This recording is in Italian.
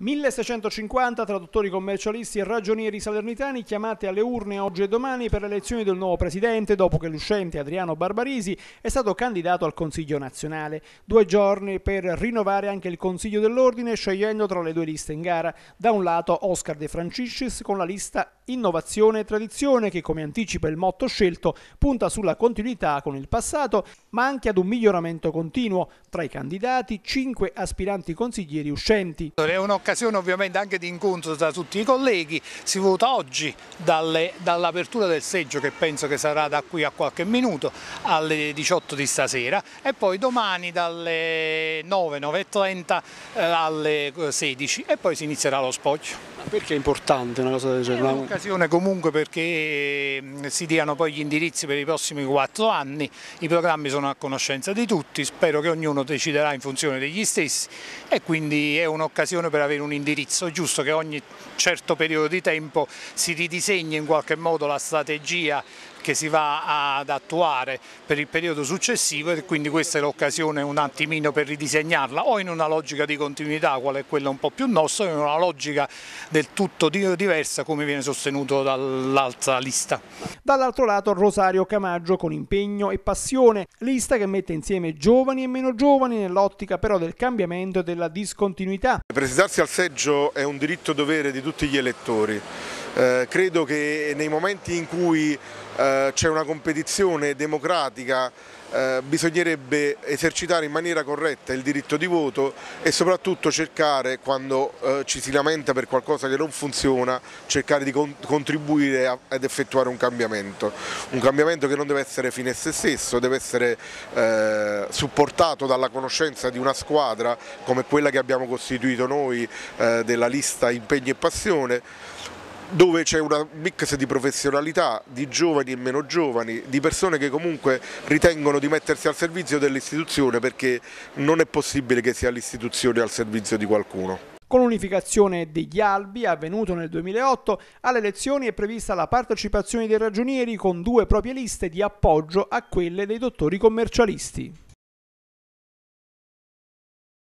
1650 traduttori commercialisti e ragionieri salernitani chiamati alle urne oggi e domani per le elezioni del nuovo presidente dopo che l'uscente Adriano Barbarisi è stato candidato al Consiglio nazionale. Due giorni per rinnovare anche il Consiglio dell'Ordine scegliendo tra le due liste in gara. Da un lato Oscar De Franciscis con la lista innovazione e tradizione che, come anticipa il motto scelto, punta sulla continuità con il passato, ma anche ad un miglioramento continuo. Tra i candidati, cinque aspiranti consiglieri uscenti. È un'occasione ovviamente anche di incontro tra tutti i colleghi, si vota oggi dall'apertura del seggio che penso che sarà da qui a qualche minuto alle 18 di stasera e poi domani dalle 9, 9.30 eh, alle 16 e poi si inizierà lo spoglio. Perché è importante una cosa del genere? un'occasione comunque perché mm, si diano poi gli indirizzi per i prossimi quattro anni, i programmi sono a conoscenza di tutti, spero che ognuno deciderà in funzione degli stessi e quindi è un'occasione per avere un indirizzo giusto che ogni certo periodo di tempo si ridisegni in qualche modo la strategia che si va ad attuare per il periodo successivo e quindi questa è l'occasione un attimino per ridisegnarla o in una logica di continuità quale è quella un po' più nostra o in una logica del tutto diversa come viene sostenuto dall'altra lista. Dall'altro lato Rosario Camaggio con impegno e passione, lista che mette insieme giovani e meno giovani nell'ottica però del cambiamento e della discontinuità. Presentarsi al seggio è un diritto dovere di tutti gli elettori. Eh, credo che nei momenti in cui eh, c'è una competizione democratica eh, bisognerebbe esercitare in maniera corretta il diritto di voto e soprattutto cercare, quando eh, ci si lamenta per qualcosa che non funziona, cercare di con contribuire a, ad effettuare un cambiamento. Un cambiamento che non deve essere fine a se stesso, deve essere eh, supportato dalla conoscenza di una squadra come quella che abbiamo costituito noi della lista Impegno e Passione dove c'è un mix di professionalità, di giovani e meno giovani, di persone che comunque ritengono di mettersi al servizio dell'istituzione perché non è possibile che sia l'istituzione al servizio di qualcuno. Con l'unificazione degli albi avvenuto nel 2008, alle elezioni è prevista la partecipazione dei ragionieri con due proprie liste di appoggio a quelle dei dottori commercialisti.